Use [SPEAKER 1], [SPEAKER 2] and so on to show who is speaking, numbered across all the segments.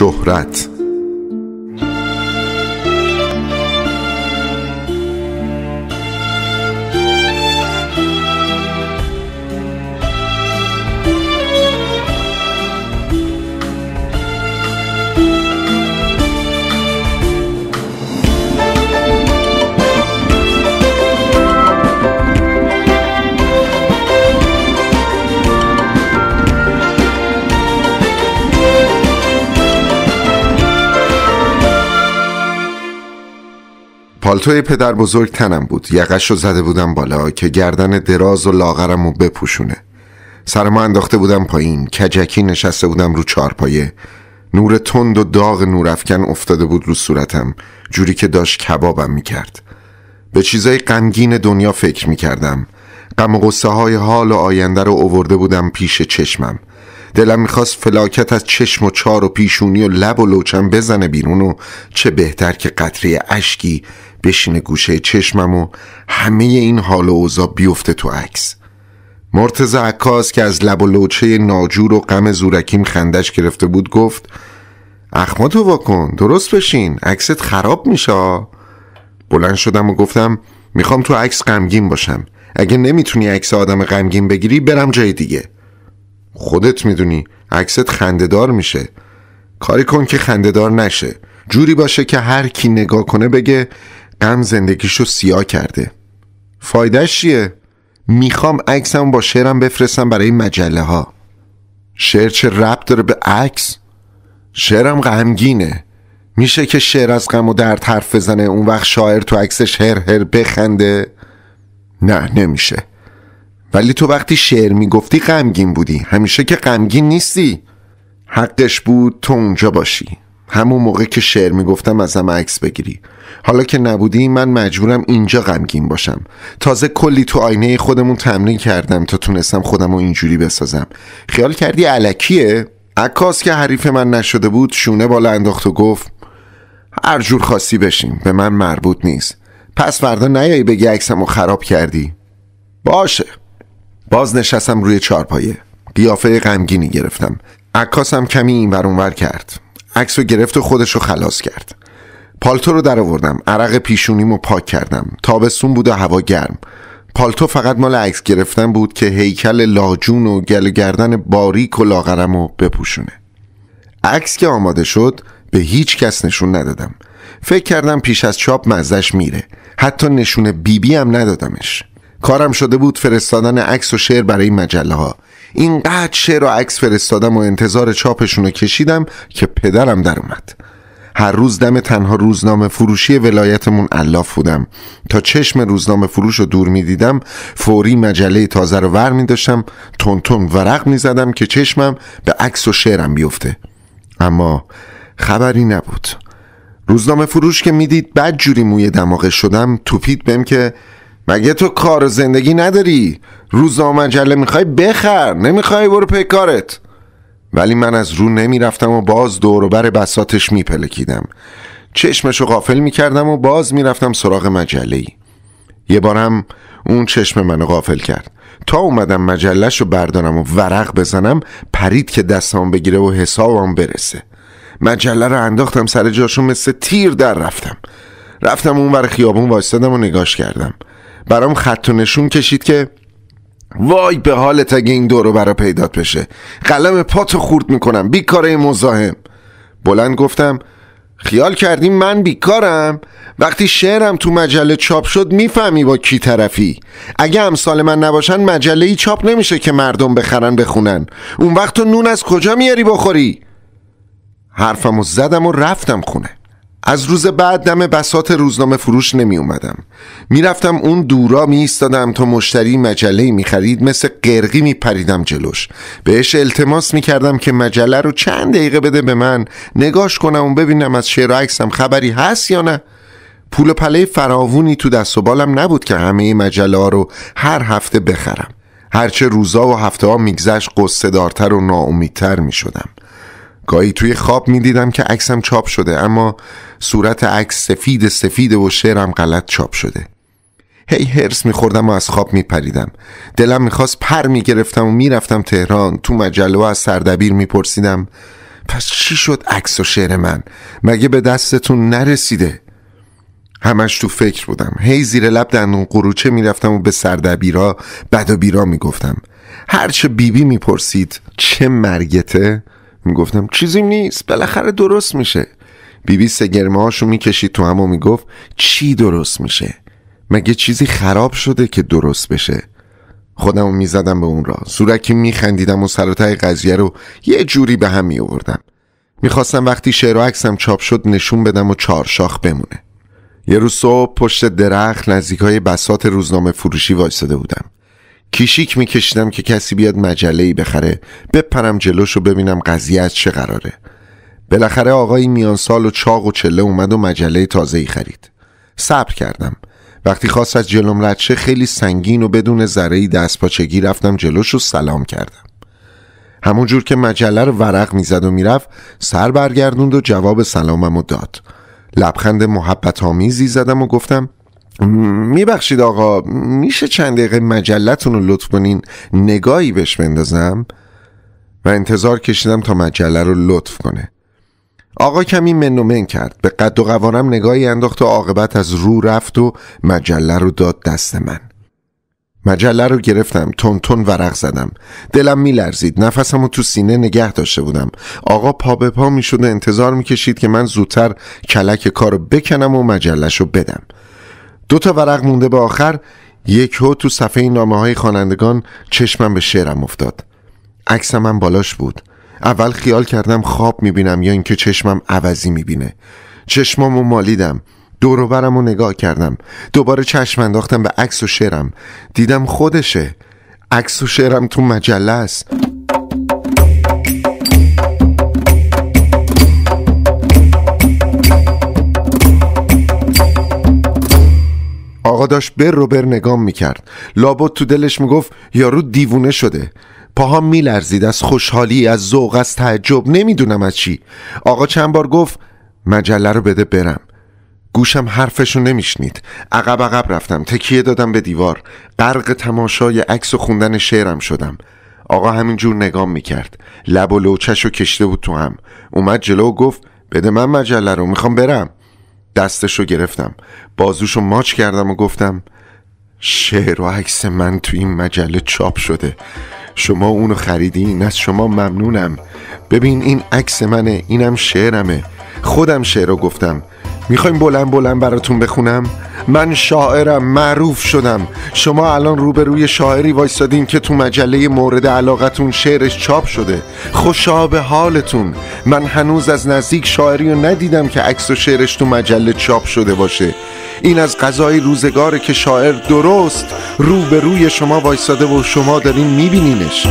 [SPEAKER 1] شهرت پالتوی پدر بزرگ تنم بود یقش رو زده بودم بالا که گردن دراز و لاغرم رو بپوشونه سرما انداخته بودم پایین کجکی نشسته بودم رو چارپایه نور تند و داغ نورافکن افتاده بود رو صورتم جوری که داشت کبابم میکرد به چیزای غمگین دنیا فکر میکردم غم و های حال و آینده رو اوورده بودم پیش چشمم دلم میخواست فلاکت از چشم و چار و پیشونی و لب و لوچم بزنه بیرون و چه بهتر که قطره اشکی بشینه گوشه چشمم و همه این حال و اوضاع بیفته تو عکس مرتز عکاس که از لب و لوچه ناجور و غم زورکیم خندش گرفته بود گفت تو واکن درست بشین عکست خراب میشه بلند شدم و گفتم میخوام تو عکس غمگین باشم اگه نمیتونی عکس آدم غمگین بگیری برم جای دیگه خودت میدونی عکست خندهدار میشه کاری کن که خندهدار نشه جوری باشه که هر کی نگاه کنه بگه غم زندگیشو سیاه کرده فایدهش چیه؟ میخوام عکسم با شعرم بفرستم برای مجله ها شعر چه ربط داره به عکس؟ شعرم غمگینه میشه که شعر از غم و درد حرف بزنه اون وقت شاعر تو عکسش هر هر بخنده نه نمیشه ولی تو وقتی شعر میگفتی غمگین بودی همیشه که غمگین نیستی حقش بود تو اونجا باشی همون موقع که شعر میگفتم ازم عکس بگیری حالا که نبودی من مجبورم اینجا غمگین باشم تازه کلی تو آینه خودمون تمرین کردم تا تونستم خودم رو اینجوری بسازم خیال کردی علکیه؟ عکاس که حریف من نشده بود شونه بالا انداخت و گفت هر جور خاصی بشیم به من مربوط نیست پس فردا نیایی بگی عکسمو خراب کردی باشه باز نشستم روی چارپایه قیافه غمگینی گرفتم عکاسم کمی این اینور ور کرد عکس رو گرفت و خودش خلاص کرد پالتو رو درآوردم عرق پیشونیم پیشونیمو پاک کردم تابستون بود و هوا گرم پالتو فقط مال عکس گرفتن بود که هیکل لاجون و گل گردن باریک و لاغرمو بپوشونه عکس که آماده شد به هیچ کس نشون ندادم فکر کردم پیش از چاپ مزدش میره حتی نشون بیبی هم ندادمش کارم شده بود فرستادن عکس و شعر برای مجله ها اینقدر شعر و عکس فرستادم و انتظار چاپشون رو کشیدم که پدرم در اومد هر روز دم تنها روزنامه فروشی ولایتمون علاف بودم تا چشم روزنامه فروش رو دور می دیدم فوری مجله تازه رو ور می داشتم تونتون ورق می زدم که چشمم به عکس و شعرم بیفته اما خبری نبود روزنامه فروش که میدید بد جوری موی دماغش شدم توپید بهم که مگه تو کار زندگی نداری روزنامه مجله میخوای بخر نمیخوای برو پیکارت ولی من از رو نمیرفتم و باز دور دوروبر بساتش میپلکیدم چشمشو غافل میکردم و باز میرفتم سراغ مجله ای یه هم اون چشم منو غافل کرد تا اومدم مجلش رو بردارم و ورق بزنم پرید که دستم بگیره و حسابم برسه مجله رو انداختم سر جاشو مثل تیر در رفتم رفتم اون ور خیابون وایستادم و نگاش کردم برام خط و نشون کشید که وای به حالت اگه این دورو برا پیدات بشه قلم پاتو خورد میکنم بیکاره مزاحم بلند گفتم خیال کردی من بیکارم وقتی شعرم تو مجله چاپ شد میفهمی با کی طرفی اگه امثال من نباشن مجله ای چاپ نمیشه که مردم بخرن بخونن اون وقت تو نون از کجا میاری بخوری حرفمو زدم و رفتم خونه از روز بعد دم بسات روزنامه فروش نمی اومدم میرفتم اون دورا می ایستادم تا مشتری مجله می خرید مثل قرقی می پریدم جلوش بهش التماس می کردم که مجله رو چند دقیقه بده به من نگاش کنم و ببینم از شعر و عکسم خبری هست یا نه پول و پله فراوونی تو دست و بالم نبود که همه مجله ها رو هر هفته بخرم هرچه روزا و هفته ها میگذشت قصه دارتر و ناامیدتر می شدم گاهی توی خواب می دیدم که عکسم چاپ شده اما صورت عکس سفید سفید و شعرم غلط چاپ شده هی هرس میخوردم و از خواب میپریدم دلم میخواست پر میگرفتم و میرفتم تهران تو مجله از سردبیر میپرسیدم پس چی شد عکس و شعر من مگه به دستتون نرسیده همش تو فکر بودم هی زیر لب دندون قروچه میرفتم و به سردبیرا بد و بیرا میگفتم هرچه بیبی میپرسید چه مرگته میگفتم چیزی نیست بالاخره درست میشه بی سگرمه هاشو میکشید تو هم و میگفت چی درست میشه مگه چیزی خراب شده که درست بشه خودمو میزدم به اون را سورکی میخندیدم و سراتای قضیه رو یه جوری به هم میآوردم میخواستم وقتی شعر و عکسم چاپ شد نشون بدم و چارشاخ بمونه یه روز صبح پشت درخت نزدیک های بسات روزنامه فروشی وایستاده بودم کیشیک میکشیدم که کسی بیاد مجله ای بخره بپرم جلوش و ببینم قضیه از چه قراره بالاخره آقای میان سال و چاق و چله اومد و مجله تازه ای خرید صبر کردم وقتی خواست از جلوم ردشه خیلی سنگین و بدون ذره دست پاچگی رفتم جلوش و سلام کردم همون جور که مجله رو ورق میزد و میرفت سر برگردوند و جواب سلامم و داد لبخند محبت آمیزی زدم و گفتم میبخشید آقا میشه چند دقیقه مجلتون رو لطف کنین نگاهی بهش بندازم و انتظار کشیدم تا مجله رو لطف کنه آقا کمی من کرد به قد و قوانم نگاهی انداخت و عاقبت از رو رفت و مجله رو داد دست من مجله رو گرفتم تون ورق زدم دلم میلرزید نفسم رو تو سینه نگه داشته بودم آقا پا به پا شد و انتظار کشید که من زودتر کلک کارو بکنم و مجلش رو بدم دو تا ورق مونده به آخر یک هو تو صفحه نامه های خوانندگان چشمم به شعرم افتاد عکس من بالاش بود اول خیال کردم خواب میبینم یا اینکه چشمم عوضی میبینه و مالیدم دوروبرم و نگاه کردم دوباره چشم انداختم به عکس و شعرم دیدم خودشه عکس و شعرم تو مجله است آقا داشت بر رو بر نگام میکرد لابد تو دلش میگفت یارو دیوونه شده پاهام میلرزید از خوشحالی از ذوق از تعجب نمیدونم از چی آقا چند بار گفت مجله رو بده برم گوشم رو نمیشنید عقب عقب رفتم تکیه دادم به دیوار غرق تماشای عکس و خوندن شعرم شدم آقا همینجور نگام میکرد لب و لوچش رو کشته بود تو هم اومد جلو و گفت بده من مجله رو میخوام برم دستشو گرفتم بازوش بازوشو ماچ کردم و گفتم شعر و عکس من تو این مجله چاپ شده شما اونو خریدین از شما ممنونم ببین این عکس منه اینم شعرمه خودم شعر رو گفتم میخوایم بلند بلند براتون بخونم من شاعرم معروف شدم شما الان روبروی شاعری وایستادین که تو مجله مورد علاقتون شعرش چاپ شده خوشا به حالتون من هنوز از نزدیک شاعری رو ندیدم که عکس و شعرش تو مجله چاپ شده باشه این از قضای روزگاره که شاعر درست روبروی شما وایستاده و شما دارین میبینینش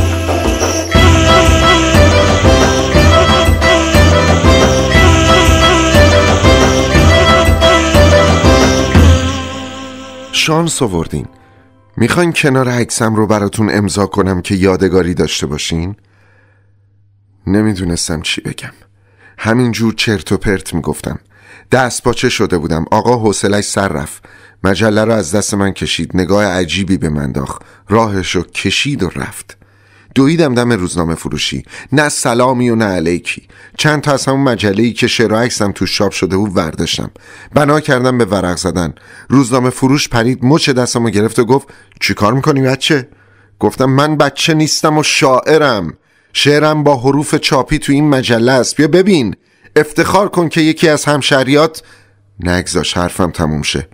[SPEAKER 1] شانس آوردین میخواین کنار عکسم رو براتون امضا کنم که یادگاری داشته باشین؟ نمیدونستم چی بگم همینجور چرت و پرت میگفتم دست پاچه شده بودم آقا حوصلش سر رفت مجله رو از دست من کشید نگاه عجیبی به من داخت راهش رو کشید و رفت دویدم دم روزنامه فروشی نه سلامی و نه علیکی چند تا از همون مجله که شعر عکسم تو شاب شده بود ورداشتم بنا کردم به ورق زدن روزنامه فروش پرید مچ دستمو گرفت و گفت چیکار میکنی بچه گفتم من بچه نیستم و شاعرم شعرم با حروف چاپی تو این مجله است بیا ببین افتخار کن که یکی از همشریات نگذاش حرفم تموم شه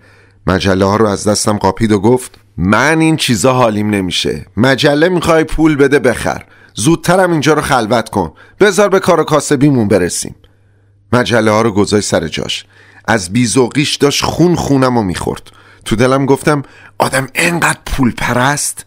[SPEAKER 1] مجله ها رو از دستم قاپید و گفت من این چیزا حالیم نمیشه مجله میخوای پول بده بخر زودترم اینجا رو خلوت کن بذار به کار و کاسبیمون برسیم مجله ها رو گذاشت سر جاش از بیزوقیش داشت خون خونم رو میخورد تو دلم گفتم آدم انقدر پول پرست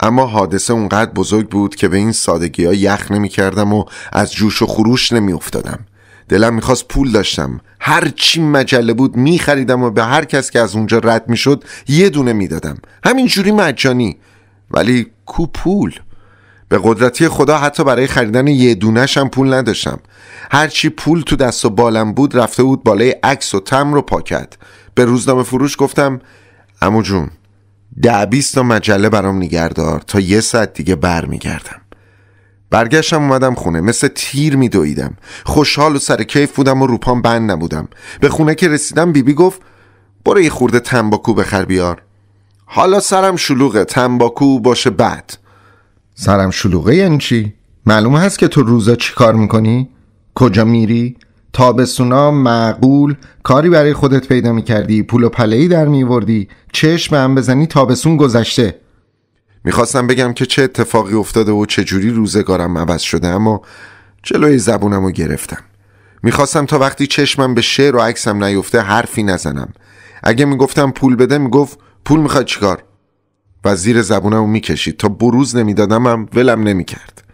[SPEAKER 1] اما حادثه اونقدر بزرگ بود که به این سادگی ها یخ نمیکردم و از جوش و خروش نمیافتادم. دلم میخواست پول داشتم هر چی مجله بود میخریدم و به هر کس که از اونجا رد میشد یه دونه میدادم همینجوری مجانی ولی کو پول به قدرتی خدا حتی برای خریدن یه دونهشم پول نداشتم هرچی پول تو دست و بالم بود رفته بود بالای عکس و تم رو پاکت به روزنامه فروش گفتم امو جون ده بیست تا مجله برام نگردار تا یه ساعت دیگه برمیگردم برگشتم اومدم خونه مثل تیر میدویدم خوشحال و سر کیف بودم و روپام بند نبودم به خونه که رسیدم بیبی بی گفت برو یه خورده تنباکو بخر بیار حالا سرم شلوغه تنباکو باشه بعد سرم شلوغه یعنی چی؟ معلوم هست که تو روزا چی کار میکنی؟ کجا میری؟ تابستونا معقول کاری برای خودت پیدا میکردی پول و پلهی در میوردی چشم هم بزنی تابستون گذشته میخواستم بگم که چه اتفاقی افتاده و چه جوری روزگارم عوض شده اما جلوی زبونم رو گرفتم میخواستم تا وقتی چشمم به شعر و عکسم نیفته حرفی نزنم اگه میگفتم پول بده میگفت پول میخواد چیکار و زیر زبونم رو میکشید تا بروز نمیدادم هم ولم نمیکرد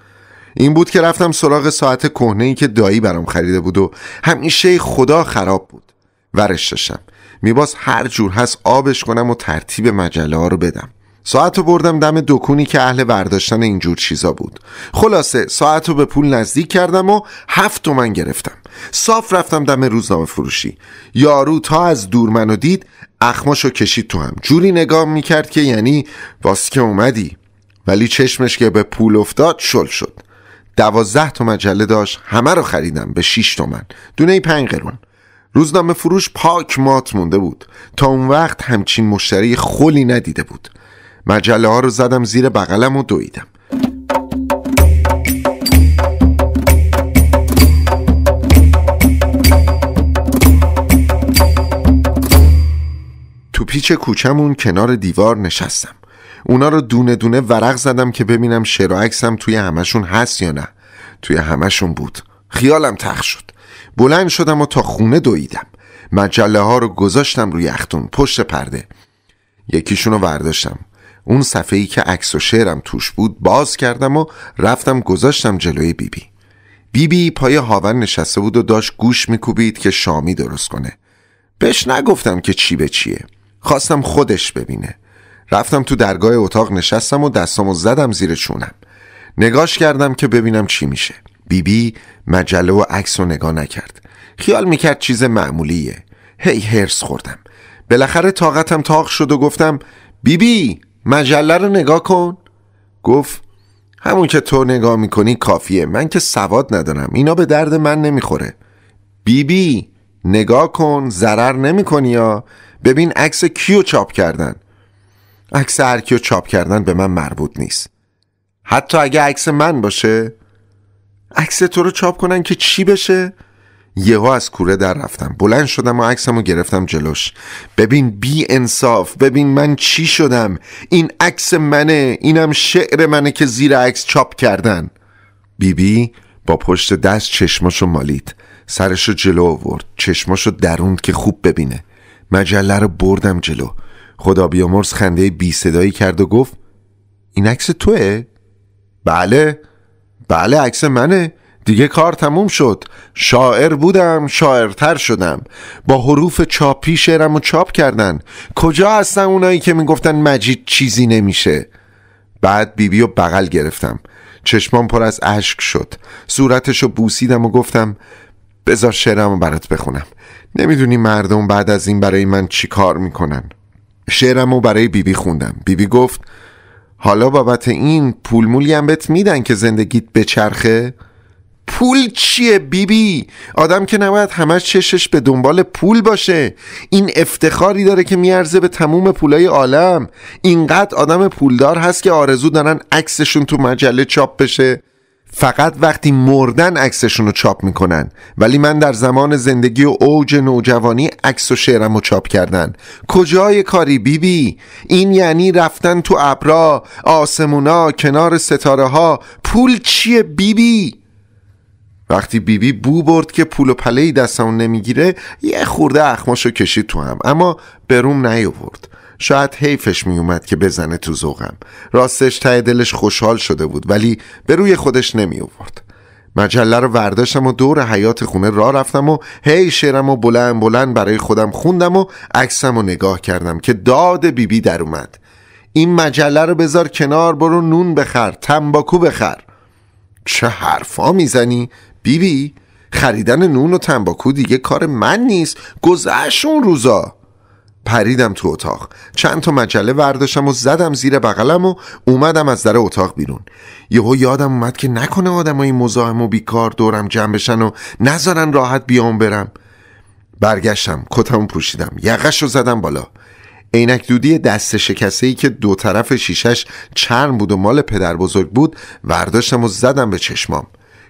[SPEAKER 1] این بود که رفتم سراغ ساعت کهنه ای که دایی برام خریده بود و همیشه خدا خراب بود ورش داشتم میباز هر جور هست آبش کنم و ترتیب مجله ها رو بدم ساعت رو بردم دم دکونی که اهل برداشتن اینجور چیزا بود خلاصه ساعت رو به پول نزدیک کردم و هفت تومن گرفتم صاف رفتم دم روزنامه فروشی یارو تا از دور منو دید اخماشو کشید تو هم جوری نگاه میکرد که یعنی واسه که اومدی ولی چشمش که به پول افتاد شل شد دوازده تا مجله داشت همه رو خریدم به 6 تومن دونه پنج قرون روزنامه فروش پاک مات مونده بود تا اون وقت همچین مشتری خلی ندیده بود مجله ها رو زدم زیر بغلم و دویدم تو پیچ کوچمون کنار دیوار نشستم اونا رو دونه دونه ورق زدم که ببینم شعر و عکسم توی همشون هست یا نه توی همشون بود خیالم تخ شد بلند شدم و تا خونه دویدم مجله ها رو گذاشتم روی اختون پشت پرده یکیشون رو ورداشتم اون صفحه ای که عکس و شعرم توش بود باز کردم و رفتم گذاشتم جلوی بیبی بیبی بی پای هاون نشسته بود و داشت گوش میکوبید که شامی درست کنه بهش نگفتم که چی به چیه خواستم خودش ببینه رفتم تو درگاه اتاق نشستم و و زدم زیر چونم نگاش کردم که ببینم چی میشه بیبی مجله و عکس رو نگاه نکرد خیال میکرد چیز معمولیه هی hey, هرس خوردم بالاخره طاقتم تاق شد و گفتم بیبی مجله رو نگاه کن گفت همون که تو نگاه میکنی کافیه من که سواد ندارم اینا به درد من نمیخوره بیبی بی نگاه کن ضرر نمیکنی یا ببین عکس کیو چاپ کردن عکس هر کیو چاپ کردن به من مربوط نیست حتی اگه عکس من باشه عکس تو رو چاپ کنن که چی بشه یهو از کوره در رفتم بلند شدم و عکسمو گرفتم جلوش ببین بی انصاف ببین من چی شدم این عکس منه اینم شعر منه که زیر عکس چاپ کردن بیبی بی با پشت دست چشماشو مالید سرشو جلو آورد چشماشو دروند که خوب ببینه مجله رو بردم جلو خدا بیامرز خنده بی صدایی کرد و گفت این عکس توه؟ بله بله عکس منه دیگه کار تموم شد شاعر بودم شاعرتر شدم با حروف چاپی شعرم و چاپ کردن کجا هستن اونایی که میگفتن مجید چیزی نمیشه بعد بیبی و بغل گرفتم چشمام پر از اشک شد صورتشو بوسیدم و گفتم بذار شعرم برات بخونم نمیدونی مردم بعد از این برای من چی کار میکنن شعرم برای بیبی بی خوندم بیبی بی گفت حالا بابت این پول مولی هم بهت میدن که زندگیت بچرخه؟ پول چیه بیبی بی؟ آدم که نباید همش چشش به دنبال پول باشه این افتخاری داره که میارزه به تموم پولای عالم اینقدر آدم پولدار هست که آرزو دارن عکسشون تو مجله چاپ بشه فقط وقتی مردن عکسشون رو چاپ میکنن ولی من در زمان زندگی و اوج نوجوانی عکس و شعرم رو چاپ کردن کجای کاری بیبی بی؟ این یعنی رفتن تو ابرا آسمونا کنار ستاره ها پول چیه بیبی بی؟ وقتی بیبی بی بو برد که پول و پله دستم نمیگیره یه خورده اخماشو کشید تو هم اما بروم نیاورد شاید حیفش میومد که بزنه تو زوغم راستش ته دلش خوشحال شده بود ولی به روی خودش نمی آورد مجله رو ورداشتم و دور حیات خونه را رفتم و هی شعرم و بلند بلند برای خودم خوندم و عکسم و نگاه کردم که داد بیبی بی در اومد این مجله رو بذار کنار برو نون بخر تنباکو بخر چه حرفا میزنی بیبی خریدن نون و تنباکو دیگه کار من نیست گذشت اون روزا پریدم تو اتاق چند تا مجله ورداشتم و زدم زیر بغلم و اومدم از در اتاق بیرون یهو یادم اومد که نکنه آدمای مزاحم و بیکار دورم جمع بشن و نذارن راحت بیام برم برگشتم کتمو پوشیدم یقش رو زدم بالا عینک دودی دست شکسته ای که دو طرف شیشش چرم بود و مال پدر بزرگ بود ورداشتم و زدم به چشمام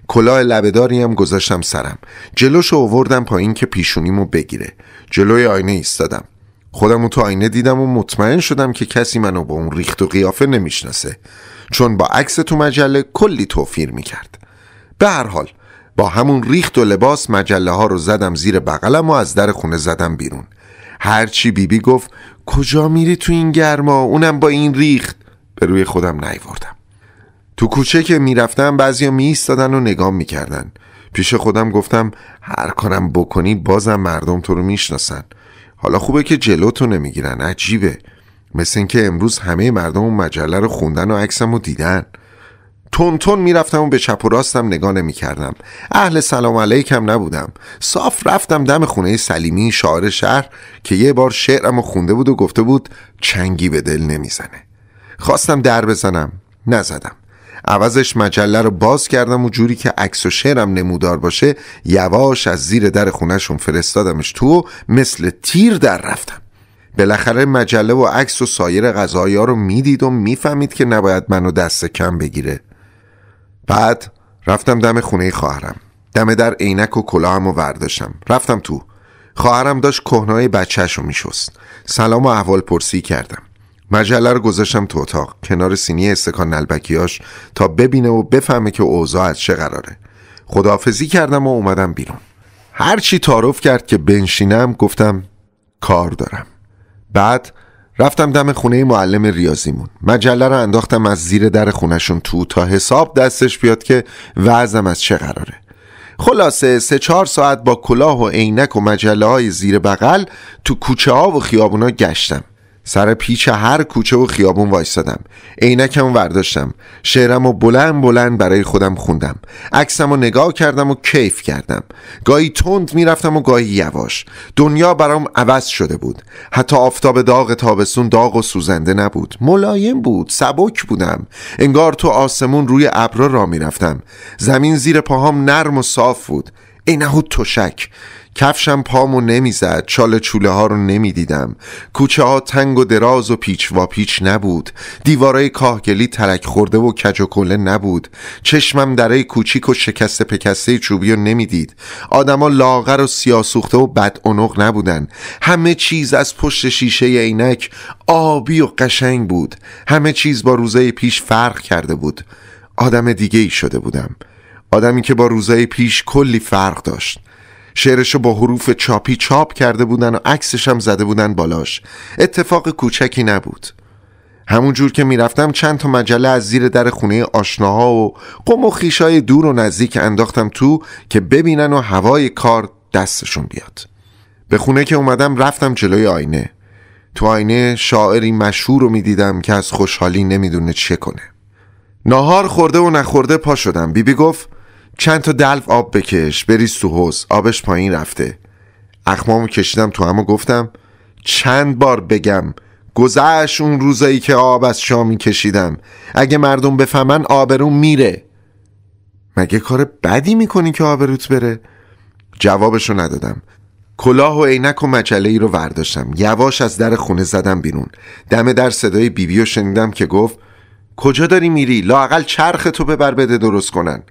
[SPEAKER 1] کلاه لبداری هم گذاشتم سرم رو اووردم پایین که پیشونیمو بگیره جلوی آینه ایستادم خودمو تو آینه دیدم و مطمئن شدم که کسی منو با اون ریخت و قیافه نمیشناسه چون با عکس تو مجله کلی توفیر میکرد به هر حال با همون ریخت و لباس مجله ها رو زدم زیر بغلم و از در خونه زدم بیرون هرچی بیبی گفت کجا میری تو این گرما اونم با این ریخت به روی خودم نیوردم تو کوچه که میرفتم بعضیا ایستادن و نگاه میکردن پیش خودم گفتم هر کارم بکنی بازم مردم تو رو میشناسن حالا خوبه که جلو تو نمیگیرن عجیبه مثل اینکه امروز همه مردم اون مجله رو خوندن و عکسمو دیدن تون تون میرفتم و به چپ و راستم نگاه نمیکردم اهل سلام علیکم نبودم صاف رفتم دم خونه سلیمی شاعر شهر که یه بار شعرم رو خونده بود و گفته بود چنگی به دل نمیزنه خواستم در بزنم نزدم عوضش مجله رو باز کردم و جوری که عکس و شعرم نمودار باشه یواش از زیر در خونهشون فرستادمش تو و مثل تیر در رفتم بالاخره مجله و عکس و سایر غذایا رو میدید و میفهمید که نباید منو دست کم بگیره بعد رفتم دم خونه خواهرم دم در عینک و کلاهم و ورداشتم رفتم تو خواهرم داشت کهنهای بچهش رو میشست سلام و احوال پرسی کردم مجله رو گذاشتم تو اتاق کنار سینی استکان نلبکیاش تا ببینه و بفهمه که اوضاع از چه قراره خداحافظی کردم و اومدم بیرون هرچی تعارف کرد که بنشینم گفتم کار دارم بعد رفتم دم خونه معلم ریاضیمون مجله رو انداختم از زیر در خونشون تو تا حساب دستش بیاد که وزم از چه قراره خلاصه سه چهار ساعت با کلاه و عینک و مجله های زیر بغل تو کوچه ها و خیابونا گشتم سر پیچ هر کوچه و خیابون وایستادم عینکم ورداشتم شعرم و بلند بلند برای خودم خوندم عکسم و نگاه کردم و کیف کردم گاهی تند میرفتم و گاهی یواش دنیا برام عوض شده بود حتی آفتاب داغ تابستون داغ و سوزنده نبود ملایم بود سبک بودم انگار تو آسمون روی ابرا را میرفتم زمین زیر پاهام نرم و صاف بود عینه تشک کفشم پامو نمیزد چال چوله ها رو نمیدیدم کوچه ها تنگ و دراز و پیچ و پیچ نبود دیوارای کاهگلی ترک خورده و کج و کله نبود چشمم درای کوچیک و شکسته پکسته چوبی رو نمیدید آدما لاغر و سیاسوخته و بد اونق نبودن همه چیز از پشت شیشه عینک آبی و قشنگ بود همه چیز با روزای پیش فرق کرده بود آدم دیگه ای شده بودم آدمی که با روزای پیش کلی فرق داشت شعرشو با حروف چاپی چاپ کرده بودن و عکسش هم زده بودن بالاش اتفاق کوچکی نبود همونجور که میرفتم چند تا مجله از زیر در خونه آشناها و قم و خیشای دور و نزدیک انداختم تو که ببینن و هوای کار دستشون بیاد به خونه که اومدم رفتم جلوی آینه تو آینه شاعری مشهور رو میدیدم که از خوشحالی نمیدونه چه کنه ناهار خورده و نخورده پا شدم بیبی بی گفت چند تا دلو آب بکش بریز تو حوز آبش پایین رفته اخمامو کشیدم تو هم گفتم چند بار بگم گذشت اون روزایی که آب از شامی کشیدم اگه مردم بفهمن آبرون میره مگه کار بدی میکنی که آبروت بره جوابشو ندادم کلاه و عینک و مچله ای رو ورداشتم یواش از در خونه زدم بیرون دم در صدای بیبیو شنیدم که گفت کجا داری میری لاقل چرخ تو ببر بده درست کنن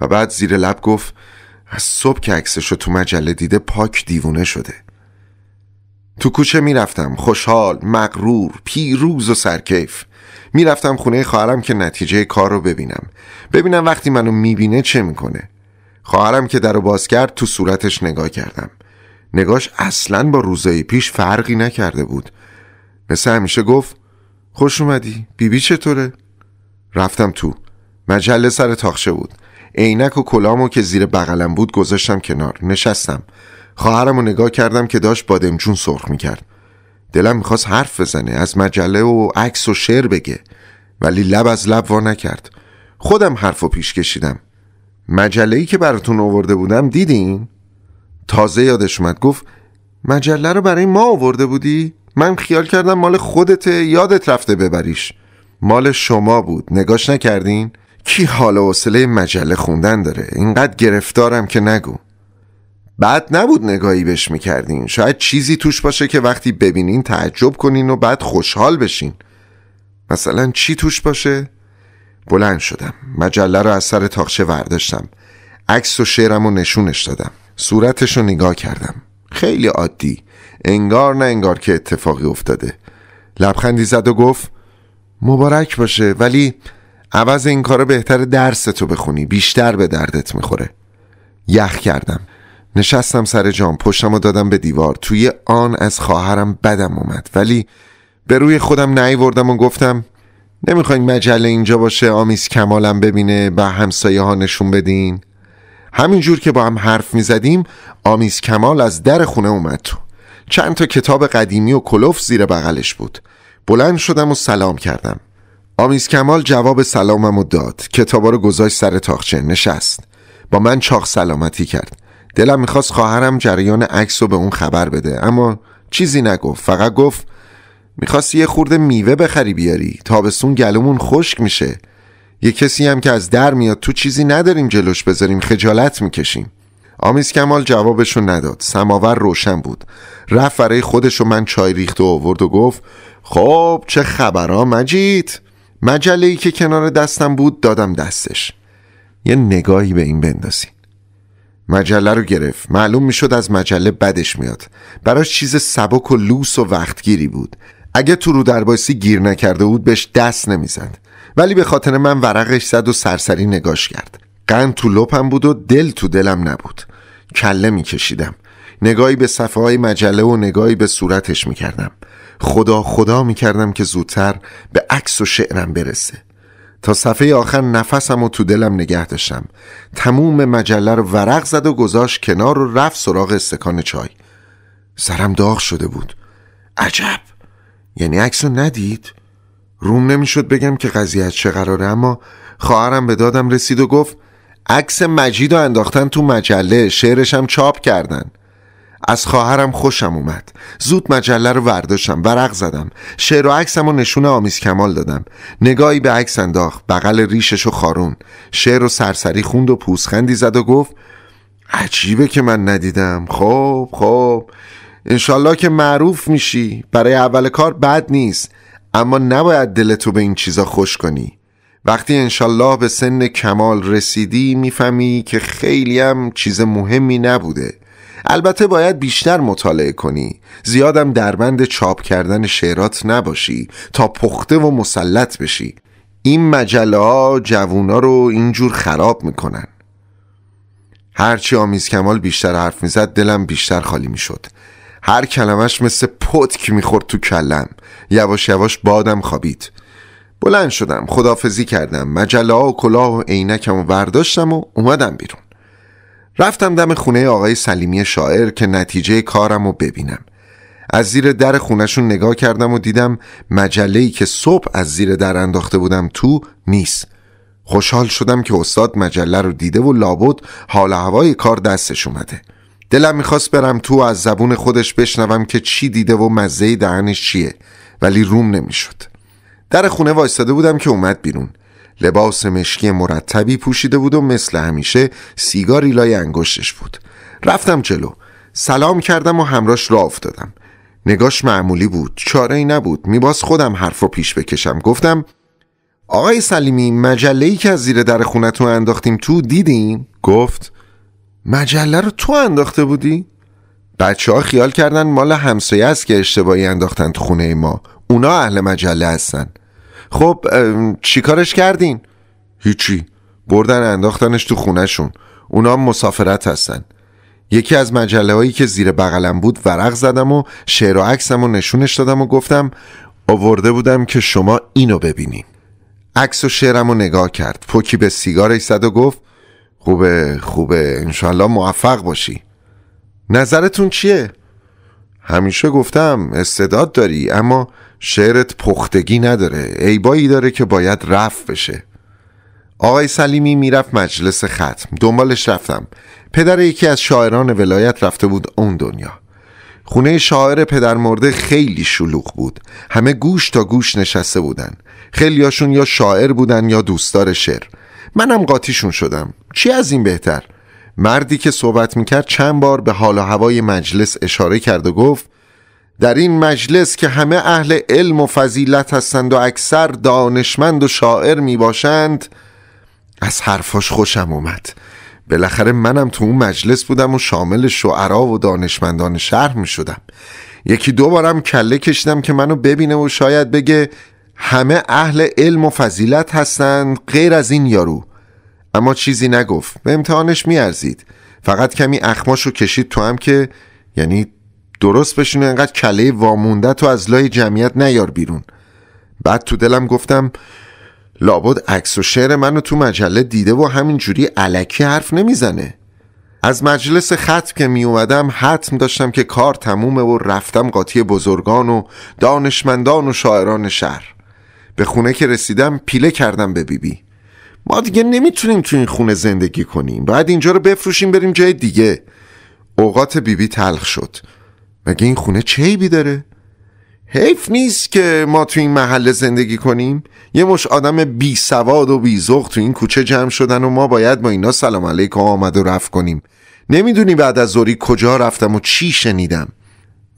[SPEAKER 1] و بعد زیر لب گفت از صبح که عکسش رو تو مجله دیده پاک دیوونه شده تو کوچه میرفتم خوشحال مغرور پیروز و سرکیف میرفتم خونه خواهرم که نتیجه کار رو ببینم ببینم وقتی منو میبینه چه میکنه خواهرم که در رو باز کرد تو صورتش نگاه کردم نگاش اصلا با روزای پیش فرقی نکرده بود مثل همیشه گفت خوش اومدی بیبی بی چطوره؟ رفتم تو مجله سر تاخشه بود عینک و کلامو که زیر بغلم بود گذاشتم کنار نشستم خواهرم و نگاه کردم که داشت بادمجون سرخ میکرد دلم میخواست حرف بزنه از مجله و عکس و شعر بگه ولی لب از لب وا نکرد خودم حرف و پیش کشیدم مجله ای که براتون آورده بودم دیدین؟ تازه یادش اومد گفت مجله رو برای ما آورده بودی؟ من خیال کردم مال خودته یادت رفته ببریش مال شما بود نگاش نکردین؟ کی حال و حوصله مجله خوندن داره اینقدر گرفتارم که نگو بعد نبود نگاهی بهش میکردین شاید چیزی توش باشه که وقتی ببینین تعجب کنین و بعد خوشحال بشین مثلا چی توش باشه؟ بلند شدم مجله رو از سر تاخچه ورداشتم عکس و شعرم و نشونش دادم صورتش رو نگاه کردم خیلی عادی انگار نه انگار که اتفاقی افتاده لبخندی زد و گفت مبارک باشه ولی عوض این کارا بهتر درس تو بخونی بیشتر به دردت میخوره یخ کردم نشستم سر جام پشتم و دادم به دیوار توی آن از خواهرم بدم اومد ولی به روی خودم نیوردم و گفتم نمیخواین مجله اینجا باشه آمیز کمالم ببینه و همسایه ها نشون بدین همینجور که با هم حرف میزدیم آمیز کمال از در خونه اومد تو چند تا کتاب قدیمی و کلوف زیر بغلش بود بلند شدم و سلام کردم آمیز کمال جواب سلامم و داد کتابا رو گذاشت سر تاخچه نشست با من چاق سلامتی کرد دلم میخواست خواهرم جریان عکس رو به اون خبر بده اما چیزی نگفت فقط گفت میخواست یه خورده میوه بخری بیاری تابستون گلومون خشک میشه یه کسی هم که از در میاد تو چیزی نداریم جلوش بذاریم خجالت میکشیم آمیز کمال جوابشو نداد سماور روشن بود رفت برای خودشو من چای ریخت و آورد و گفت خب چه خبرها مجید مجله ای که کنار دستم بود دادم دستش یه نگاهی به این بندازین مجله رو گرفت معلوم میشد از مجله بدش میاد براش چیز سبک و لوس و وقتگیری بود اگه تو رو دربایسی گیر نکرده بود بهش دست نمیزد ولی به خاطر من ورقش زد و سرسری نگاش کرد قند تو لپم بود و دل تو دلم نبود کله میکشیدم نگاهی به صفحه های مجله و نگاهی به صورتش میکردم خدا خدا میکردم که زودتر به عکس و شعرم برسه تا صفحه آخر نفسم و تو دلم نگه داشتم تموم مجله رو ورق زد و گذاشت کنار و رفت سراغ استکان چای سرم داغ شده بود عجب یعنی عکس رو ندید روم نمیشد بگم که قضیه چه قراره اما خواهرم به دادم رسید و گفت عکس مجید و انداختن تو مجله شعرشم چاپ کردن از خواهرم خوشم اومد زود مجله رو ورداشتم ورق زدم شعر و عکسم و نشون آمیز کمال دادم نگاهی به عکس انداخت بغل ریشش و خارون شعر و سرسری خوند و پوسخندی زد و گفت عجیبه که من ندیدم خب خب انشالله که معروف میشی برای اول کار بد نیست اما نباید دلتو به این چیزا خوش کنی وقتی انشالله به سن کمال رسیدی میفهمی که خیلی هم چیز مهمی نبوده البته باید بیشتر مطالعه کنی زیادم بند چاپ کردن شعرات نباشی تا پخته و مسلط بشی این مجله ها جوونا رو اینجور خراب میکنن هرچی آمیز کمال بیشتر حرف میزد دلم بیشتر خالی میشد هر کلمش مثل پتک میخورد تو کلم یواش یواش بادم خوابید بلند شدم خدافزی کردم مجله و کلاه و عینکم و برداشتم و اومدم بیرون رفتم دم خونه آقای سلیمی شاعر که نتیجه کارم رو ببینم از زیر در خونشون نگاه کردم و دیدم مجله‌ای که صبح از زیر در انداخته بودم تو نیست خوشحال شدم که استاد مجله رو دیده و لابد حال هوای کار دستش اومده دلم میخواست برم تو و از زبون خودش بشنوم که چی دیده و مزه دهنش چیه ولی روم نمیشد در خونه وایستاده بودم که اومد بیرون لباس مشکی مرتبی پوشیده بود و مثل همیشه سیگاری لای انگشتش بود رفتم جلو سلام کردم و همراش را افتادم نگاش معمولی بود چاره ای نبود میباز خودم حرف رو پیش بکشم گفتم آقای سلیمی مجله ای که از زیر در خونتون انداختیم تو دیدین؟ گفت مجله رو تو انداخته بودی؟ بچه ها خیال کردن مال همسایه است که اشتباهی انداختن تو خونه ما اونا اهل مجله هستن خب چیکارش کردین؟ هیچی بردن انداختنش تو خونهشون اونا مسافرت هستن یکی از مجله هایی که زیر بغلم بود ورق زدم و شعر و عکسم و نشونش دادم و گفتم آورده بودم که شما اینو ببینین عکس و شعرم رو نگاه کرد پوکی به سیگارش زد و گفت خوبه خوبه انشالله موفق باشی نظرتون چیه؟ همیشه گفتم استعداد داری اما شعرت پختگی نداره ایبایی داره که باید رفت بشه آقای سلیمی میرفت مجلس ختم دنبالش رفتم پدر یکی از شاعران ولایت رفته بود اون دنیا خونه شاعر پدر مرده خیلی شلوغ بود همه گوش تا گوش نشسته بودن خیلیاشون یا شاعر بودن یا دوستدار شعر منم قاطیشون شدم چی از این بهتر مردی که صحبت میکرد چند بار به حال و هوای مجلس اشاره کرد و گفت در این مجلس که همه اهل علم و فضیلت هستند و اکثر دانشمند و شاعر می باشند از حرفاش خوشم اومد بالاخره منم تو اون مجلس بودم و شامل شعرا و دانشمندان شهر می شدم یکی دو بارم کله کشدم که منو ببینه و شاید بگه همه اهل علم و فضیلت هستند غیر از این یارو اما چیزی نگفت به امتحانش میارزید فقط کمی اخماش رو کشید تو هم که یعنی درست بشین انقدر کله وامونده تو از لای جمعیت نیار بیرون بعد تو دلم گفتم لابد عکس و شعر منو تو مجله دیده و همینجوری علکی حرف نمیزنه از مجلس ختم که می اومدم حتم داشتم که کار تمومه و رفتم قاطی بزرگان و دانشمندان و شاعران شهر به خونه که رسیدم پیله کردم به بیبی ما دیگه نمیتونیم تو این خونه زندگی کنیم باید اینجا رو بفروشیم بریم جای دیگه اوقات بیبی تلخ شد مگه این خونه چه داره حیف نیست که ما تو این محله زندگی کنیم یه مش آدم بی سواد و بی تو این کوچه جمع شدن و ما باید با اینا سلام علیکم آمد و رفت کنیم نمیدونی بعد از زوری کجا رفتم و چی شنیدم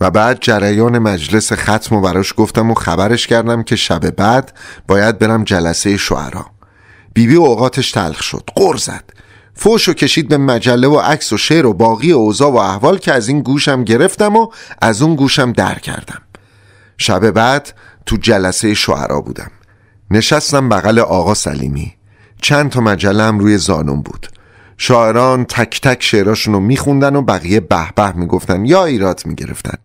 [SPEAKER 1] و بعد جریان مجلس ختم و براش گفتم و خبرش کردم که شب بعد باید برم جلسه شعرا بیبی بی اوقاتش تلخ شد قر زد فوش و کشید به مجله و عکس و شعر و باقی اوضاع و احوال که از این گوشم گرفتم و از اون گوشم در کردم شب بعد تو جلسه شعرا بودم نشستم بغل آقا سلیمی چند تا مجله هم روی زانون بود شاعران تک تک شعراشون رو میخوندن و بقیه به به میگفتن یا ایراد میگرفتن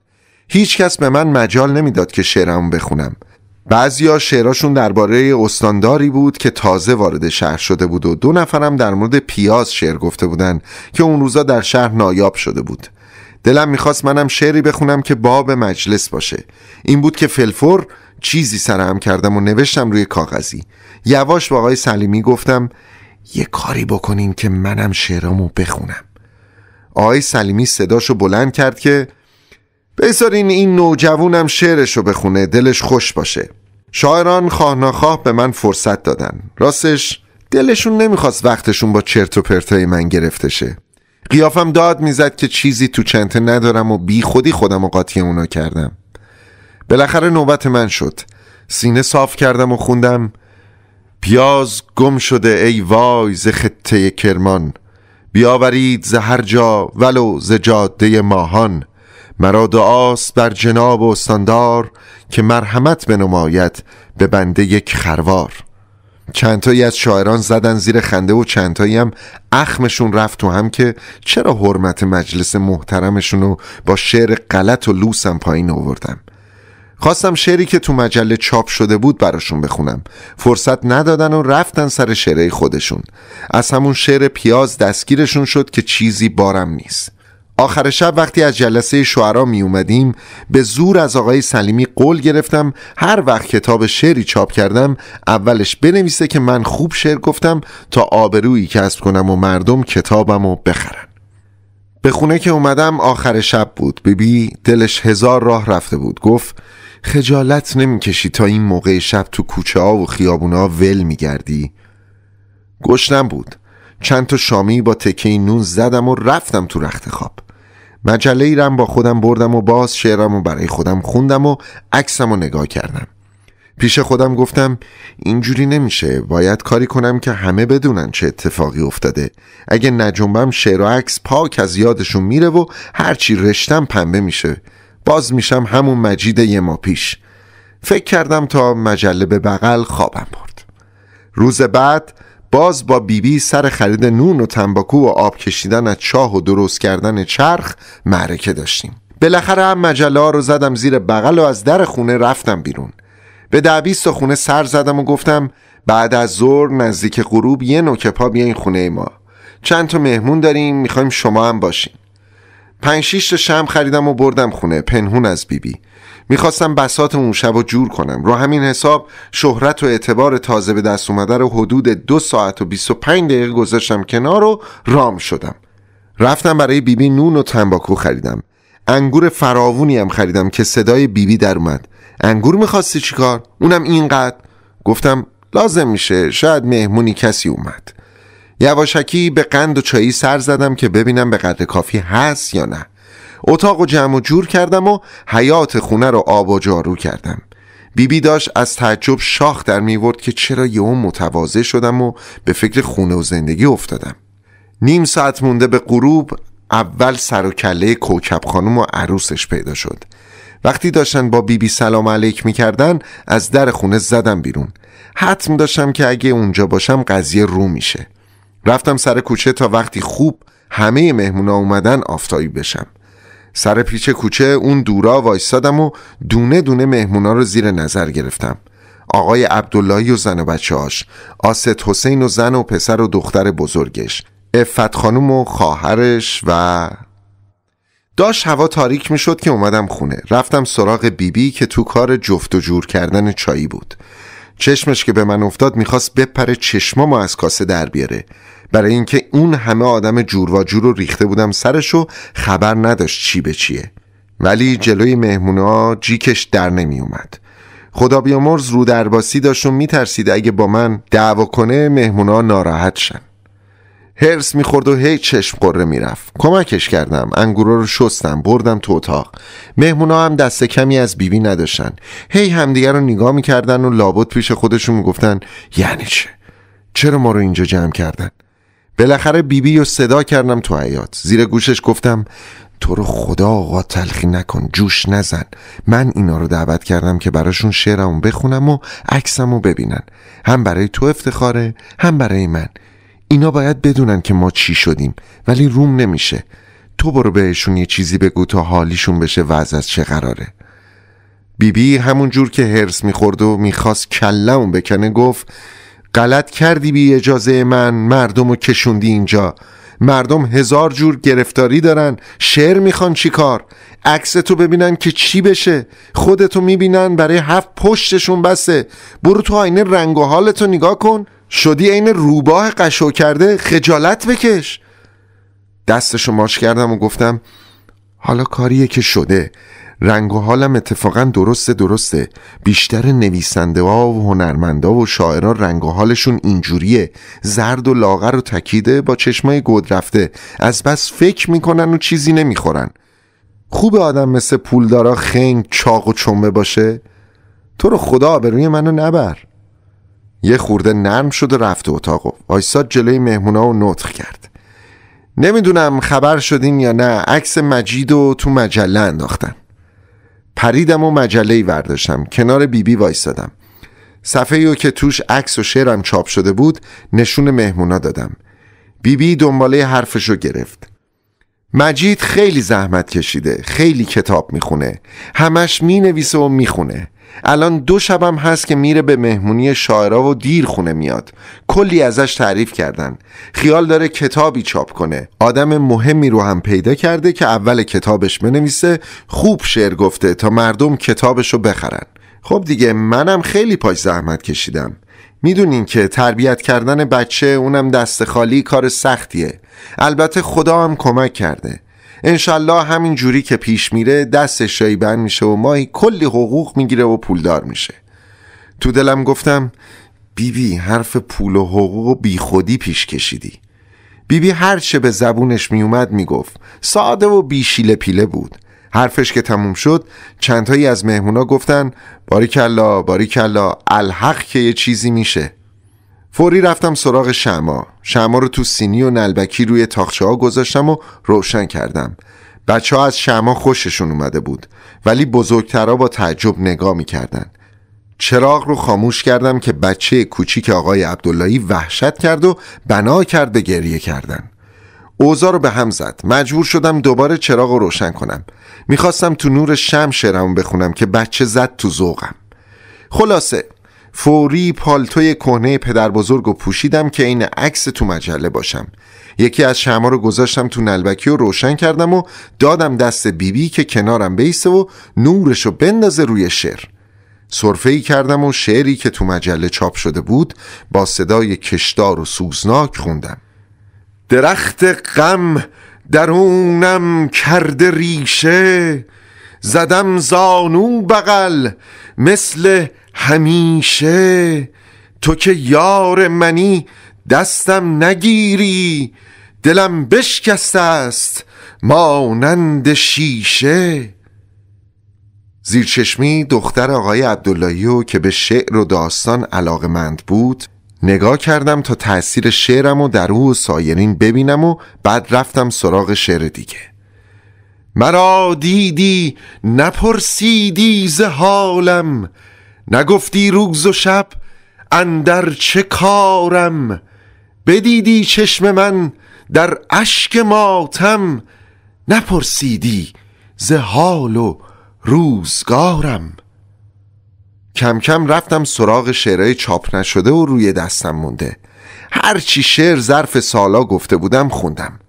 [SPEAKER 1] هیچکس به من مجال نمیداد که شعرمو بخونم بعضیا شعراشون درباره استانداری بود که تازه وارد شهر شده بود و دو نفرم در مورد پیاز شعر گفته بودن که اون روزا در شهر نایاب شده بود دلم میخواست منم شعری بخونم که باب مجلس باشه این بود که فلفور چیزی سرهم کردم و نوشتم روی کاغذی یواش با آقای سلیمی گفتم یه کاری بکنین که منم شعرامو بخونم آقای سلیمی صداشو بلند کرد که بذارین این نوجوونم رو بخونه دلش خوش باشه شاعران خواهناخواه به من فرصت دادن راستش دلشون نمیخواست وقتشون با چرت و پرتای من گرفته شه قیافم داد میزد که چیزی تو چنته ندارم و بی خودی خودم و قاطی اونا کردم بالاخره نوبت من شد سینه صاف کردم و خوندم پیاز گم شده ای وای ز خطه کرمان بیاورید ز هر جا ولو ز جاده ماهان مرا دعاست بر جناب و استاندار که مرحمت بنماید به بنده یک خروار چندتایی از شاعران زدن زیر خنده و چندتایی هم اخمشون رفت تو هم که چرا حرمت مجلس محترمشون رو با شعر غلط و لوسم پایین آوردم خواستم شعری که تو مجله چاپ شده بود براشون بخونم فرصت ندادن و رفتن سر شعره خودشون از همون شعر پیاز دستگیرشون شد که چیزی بارم نیست آخر شب وقتی از جلسه شعرا می اومدیم به زور از آقای سلیمی قول گرفتم هر وقت کتاب شعری چاپ کردم اولش بنویسه که من خوب شعر گفتم تا آبرویی کسب کنم و مردم کتابم و بخرن به خونه که اومدم آخر شب بود بیبی دلش هزار راه رفته بود گفت خجالت نمیکشی تا این موقع شب تو کوچه ها و خیابون ها ول گردی گشتم بود چند تا شامی با تکه نون زدم و رفتم تو رخت خواب مجله ایرم با خودم بردم و باز شعرم و برای خودم خوندم و عکسم و نگاه کردم پیش خودم گفتم اینجوری نمیشه باید کاری کنم که همه بدونن چه اتفاقی افتاده اگه نجنبم شعر و عکس پاک از یادشون میره و هرچی رشتم پنبه میشه باز میشم همون مجید یه ما پیش فکر کردم تا مجله به بغل خوابم برد روز بعد باز با بیبی بی سر خرید نون و تنباکو و آب کشیدن از چاه و درست کردن چرخ معرکه داشتیم بالاخره هم مجله رو زدم زیر بغل و از در خونه رفتم بیرون به دعویست خونه سر زدم و گفتم بعد از ظهر نزدیک غروب یه نوک پا این خونه ما چند تا مهمون داریم میخوایم شما هم باشیم. پنج شیش تا شم خریدم و بردم خونه پنهون از بیبی بی. میخواستم بسات اون شب و جور کنم رو همین حساب شهرت و اعتبار تازه به دست اومده رو حدود دو ساعت و 25 دقیقه گذاشتم کنار و رام شدم رفتم برای بیبی نون و تنباکو خریدم انگور فراوونی هم خریدم که صدای بیبی در اومد انگور میخواستی چیکار؟ اونم اینقدر گفتم لازم میشه شاید مهمونی کسی اومد یواشکی به قند و چایی سر زدم که ببینم به قدر کافی هست یا نه اتاق و جمع و جور کردم و حیات خونه رو آب و جارو کردم بیبی داشت از تعجب شاخ در میورد که چرا اون متواضع شدم و به فکر خونه و زندگی افتادم نیم ساعت مونده به غروب اول سر و کله کوکب خانم و عروسش پیدا شد وقتی داشتن با بیبی بی سلام علیک میکردن از در خونه زدم بیرون حتم داشتم که اگه اونجا باشم قضیه رو میشه رفتم سر کوچه تا وقتی خوب همه مهمونا اومدن آفتایی بشم سر پیچ کوچه اون دورا وایستادم و دونه دونه مهمونا رو زیر نظر گرفتم آقای عبداللهی و زن و بچه آست حسین و زن و پسر و دختر بزرگش افت خانوم و خواهرش و داشت هوا تاریک می شد که اومدم خونه رفتم سراغ بیبی بی که تو کار جفت و جور کردن چایی بود چشمش که به من افتاد میخواست بپره چشما از کاسه در بیاره برای اینکه اون همه آدم جور و جور رو ریخته بودم سرشو خبر نداشت چی به چیه ولی جلوی مهمونا جیکش در نمی اومد خدا بیامرز رو درباسی داشت و میترسید اگه با من دعوا کنه مهمونا ناراحت شن هرس میخورد و هی چشم قره میرفت کمکش کردم انگورا رو شستم بردم تو اتاق مهمونا هم دست کمی از بیبی نداشتن هی همدیگر رو نگاه میکردن و لابد پیش خودشون میگفتن یعنی چه چرا ما رو اینجا جمع کردن بالاخره بیبی رو صدا کردم تو حیات زیر گوشش گفتم تو رو خدا آقا تلخی نکن جوش نزن من اینا رو دعوت کردم که براشون شعرمو بخونم و عکسمو ببینن هم برای تو افتخاره هم برای من اینا باید بدونن که ما چی شدیم ولی روم نمیشه تو برو بهشون یه چیزی بگو تا حالیشون بشه و از چه قراره بیبی همون جور که هرس میخورد و میخواست کلمون بکنه گفت غلط کردی بی اجازه من مردم رو کشوندی اینجا مردم هزار جور گرفتاری دارن شعر میخوان چیکار عکس تو ببینن که چی بشه خودتو میبینن برای هفت پشتشون بسته برو تو آینه رنگ و حالتو نگاه کن شدی عین روباه قشو کرده خجالت بکش دستشو ماش کردم و گفتم حالا کاریه که شده رنگ و حالم اتفاقا درسته درسته بیشتر نویسنده ها و هنرمندا و شاعرها رنگ و حالشون اینجوریه زرد و لاغر و تکیده با چشمای گود رفته از بس فکر میکنن و چیزی نمیخورن خوب آدم مثل پولدارا خنگ چاق و چنبه باشه تو رو خدا به روی منو نبر یه خورده نرم شد و رفت اتاقو آیساد جلوی مهمونا و نطخ کرد نمیدونم خبر شدین یا نه عکس مجید و تو مجله انداختن پریدم و مجله‌ای برداشتم کنار بیبی بی وایستادم صفحه رو که توش عکس و شعرم چاپ شده بود نشون مهمونا دادم بیبی بی دنباله حرفشو گرفت مجید خیلی زحمت کشیده خیلی کتاب میخونه همش مینویسه و میخونه الان دو شبم هست که میره به مهمونی شاعرا و دیر خونه میاد کلی ازش تعریف کردن خیال داره کتابی چاپ کنه آدم مهمی رو هم پیدا کرده که اول کتابش بنویسه خوب شعر گفته تا مردم کتابش رو بخرن خب دیگه منم خیلی پاش زحمت کشیدم میدونین که تربیت کردن بچه اونم دست خالی کار سختیه البته خدا هم کمک کرده انشالله همین جوری که پیش میره دستش بند میشه و ماهی کلی حقوق میگیره و پولدار میشه تو دلم گفتم بیبی بی حرف پول و حقوق و بیخودی پیش کشیدی بیبی بی هر چه به زبونش میومد میگفت ساده و بیشیله پیله بود حرفش که تموم شد چندهایی از مهمونا گفتن باریکلا باریکلا الحق که یه چیزی میشه فوری رفتم سراغ شما شما رو تو سینی و نلبکی روی تاخچه ها گذاشتم و روشن کردم بچه ها از شما خوششون اومده بود ولی بزرگترا با تعجب نگاه میکردن چراغ رو خاموش کردم که بچه کوچیک آقای عبداللهی وحشت کرد و بنا کرد به گریه کردن اوزا رو به هم زد مجبور شدم دوباره چراغ رو روشن کنم میخواستم تو نور شم شعرمو بخونم که بچه زد تو ذوقم خلاصه فوری پالتوی کهنه پدر بزرگ و پوشیدم که این عکس تو مجله باشم یکی از شما رو گذاشتم تو نلبکی و روشن کردم و دادم دست بیبی که کنارم بیسته و نورش بندازه روی شعر صرفه ای کردم و شعری که تو مجله چاپ شده بود با صدای کشدار و سوزناک خوندم درخت غم درونم کرده ریشه زدم زانو بغل مثل همیشه تو که یار منی دستم نگیری دلم بشکسته است مانند شیشه زیرچشمی دختر آقای عبداللهیو که به شعر و داستان مند بود نگاه کردم تا تأثیر شعرم و در او و سایرین ببینم و بعد رفتم سراغ شعر دیگه مرا دیدی نپرسیدی ز حالم نگفتی روز و شب اندر چه کارم بدیدی چشم من در اشک ماتم نپرسیدی ز حال و روزگارم کم کم رفتم سراغ شعرهای چاپ نشده و روی دستم مونده هرچی شعر ظرف سالا گفته بودم خوندم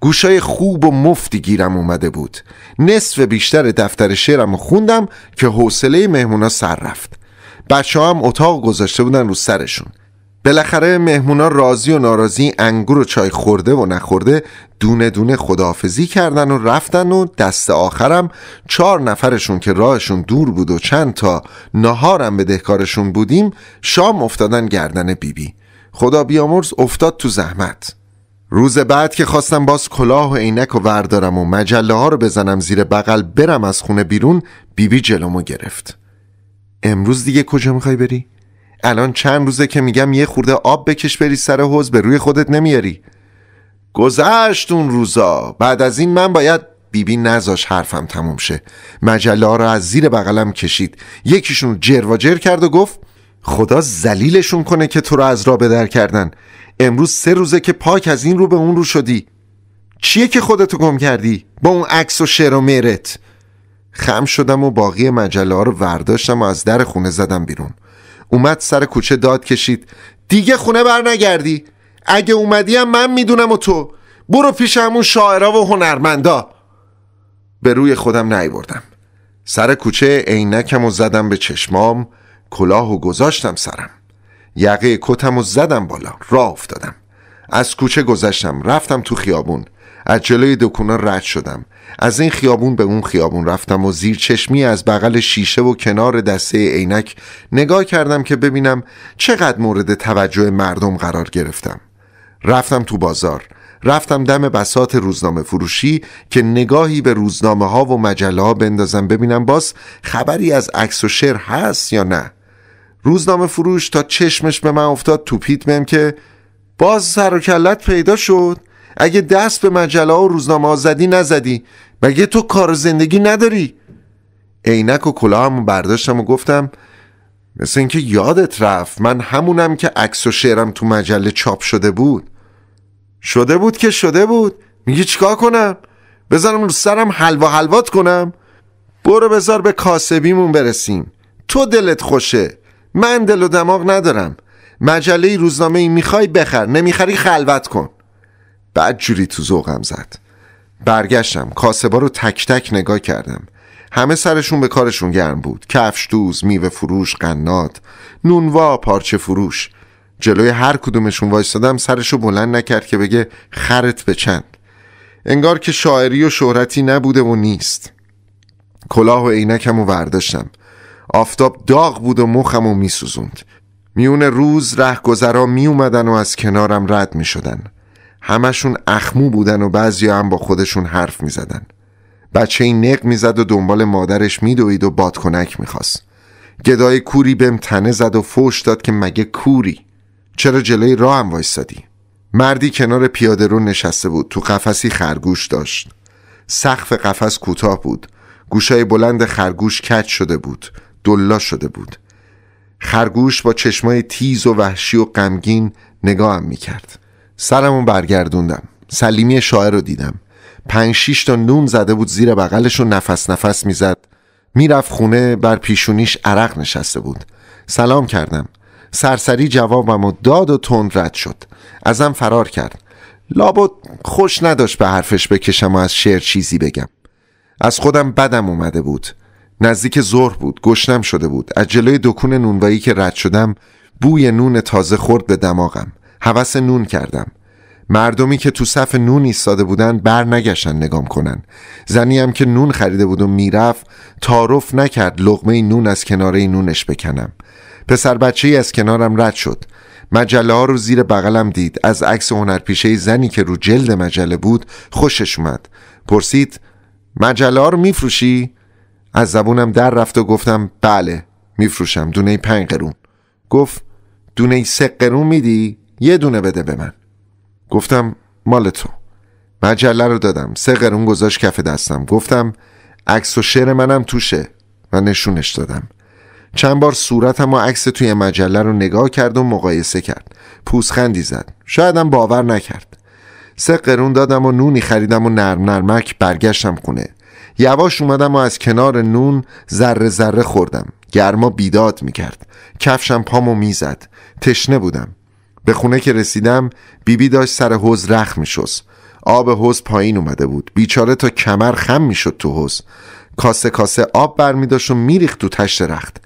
[SPEAKER 1] گوشای خوب و مفتی گیرم اومده بود نصف بیشتر دفتر شعرم رو خوندم که حوصله مهمونا سر رفت بچه هم اتاق گذاشته بودن رو سرشون بالاخره مهمونا راضی و ناراضی انگور و چای خورده و نخورده دونه دونه خداحافظی کردن و رفتن و دست آخرم چهار نفرشون که راهشون دور بود و چند تا نهارم به دهکارشون بودیم شام افتادن گردن بیبی بی. خدا بیامرز افتاد تو زحمت روز بعد که خواستم باز کلاه و عینک و وردارم و مجله ها رو بزنم زیر بغل برم از خونه بیرون بیبی جلومو گرفت امروز دیگه کجا میخوای بری؟ الان چند روزه که میگم یه خورده آب بکش بری سر حوز به روی خودت نمیاری گذشت اون روزا بعد از این من باید بیبی بی نزاش حرفم تموم شه مجله ها رو از زیر بغلم کشید یکیشون جر و جر کرد و گفت خدا زلیلشون کنه که تو رو از را بدر کردن امروز سه روزه که پاک از این رو به اون رو شدی چیه که خودتو گم کردی؟ با اون عکس و شعر و میرت خم شدم و باقی مجله ها رو ورداشتم و از در خونه زدم بیرون اومد سر کوچه داد کشید دیگه خونه بر نگردی اگه اومدی هم من میدونم و تو برو پیش همون شاعرها و هنرمندا به روی خودم بردم سر کوچه عینکم و زدم به چشمام کلاه و گذاشتم سرم یقه کتم و زدم بالا راه افتادم از کوچه گذشتم رفتم تو خیابون از جلوی دکونا رد شدم از این خیابون به اون خیابون رفتم و زیر چشمی از بغل شیشه و کنار دسته عینک نگاه کردم که ببینم چقدر مورد توجه مردم قرار گرفتم رفتم تو بازار رفتم دم بسات روزنامه فروشی که نگاهی به روزنامه ها و مجله ها بندازم ببینم باز خبری از عکس و شعر هست یا نه روزنامه فروش تا چشمش به من افتاد تو پیت که باز سر و کلت پیدا شد اگه دست به مجله و روزنامه زدی نزدی مگه تو کار زندگی نداری عینک و کلاهمو برداشتم و گفتم مثل اینکه یادت رفت من همونم که عکس و شعرم تو مجله چاپ شده بود شده بود که شده بود میگی چیکار کنم بذارم رو سرم حلوا حلوات کنم برو بذار به کاسبیمون برسیم تو دلت خوشه من دل و دماغ ندارم مجله روزنامه ای میخوای بخر نمیخری خلوت کن بعد جوری تو ذوقم زد برگشتم کاسبا رو تک تک نگاه کردم همه سرشون به کارشون گرم بود کفش دوز میوه فروش قناد نونوا پارچه فروش جلوی هر کدومشون وایستادم سرشو بلند نکرد که بگه خرت به چند انگار که شاعری و شهرتی نبوده و نیست کلاه و عینکم و ورداشتم آفتاب داغ بود و مخم و میسوزوند میون روز رهگذرا می اومدن و از کنارم رد می شدن. همشون اخمو بودن و بعضی هم با خودشون حرف می زدن. بچه این نق می زد و دنبال مادرش می دوید و بادکنک می خواست. گدای کوری بهم تنه زد و فوش داد که مگه کوری چرا جلوی راه هم وایستادی مردی کنار پیاده رو نشسته بود تو قفسی خرگوش داشت سقف قفس کوتاه بود گوشای بلند خرگوش کج شده بود دلا شده بود خرگوش با چشمای تیز و وحشی و غمگین نگاهم میکرد سرمو برگردوندم سلیمی شاعر رو دیدم پنج شیش تا نون زده بود زیر بغلش و نفس نفس میزد میرفت خونه بر پیشونیش عرق نشسته بود سلام کردم سرسری و داد و تند رد شد ازم فرار کرد لابد خوش نداشت به حرفش بکشم و از شعر چیزی بگم از خودم بدم اومده بود نزدیک ظهر بود گشنم شده بود از جلوی دکون نونوایی که رد شدم بوی نون تازه خورد به دماغم هوس نون کردم مردمی که تو صف نون ایستاده بودن بر نگشتن نگام کنن زنی هم که نون خریده بود و میرفت تعارف نکرد لغمه نون از کناره نونش بکنم پسر بچه ای از کنارم رد شد مجله ها رو زیر بغلم دید از عکس هنرپیشه زنی که رو جلد مجله بود خوشش اومد پرسید مجله ها رو میفروشی از زبونم در رفت و گفتم بله میفروشم دونه پنج قرون گفت دونه سه قرون میدی یه دونه بده به من گفتم مال تو مجله رو دادم سه قرون گذاشت کف دستم گفتم عکس و شعر منم توشه و نشونش دادم چند بار صورتم و عکس توی مجله رو نگاه کرد و مقایسه کرد پوسخندی زد شایدم باور نکرد سه قرون دادم و نونی خریدم و نرم نرمک برگشتم خونه یواش اومدم و از کنار نون ذره ذره خوردم گرما بیداد میکرد کفشم پامو میزد تشنه بودم به خونه که رسیدم بیبی بی داشت سر حوز رخ میشست آب حوز پایین اومده بود بیچاره تا کمر خم میشد تو حوز کاسه کاسه آب برمیداشت و میریخت تو تشت رخت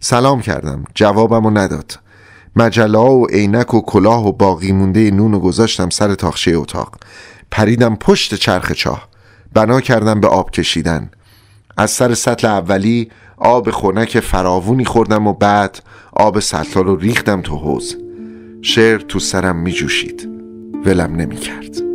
[SPEAKER 1] سلام کردم جوابمو نداد مجله و عینک و کلاه و باقی مونده نون و گذاشتم سر تاخشه اتاق پریدم پشت چرخ چاه بنا کردم به آب کشیدن از سر سطل اولی آب خنک فراوونی خوردم و بعد آب سطل رو ریختم تو حوز شعر تو سرم میجوشید جوشید ولم نمیکرد. کرد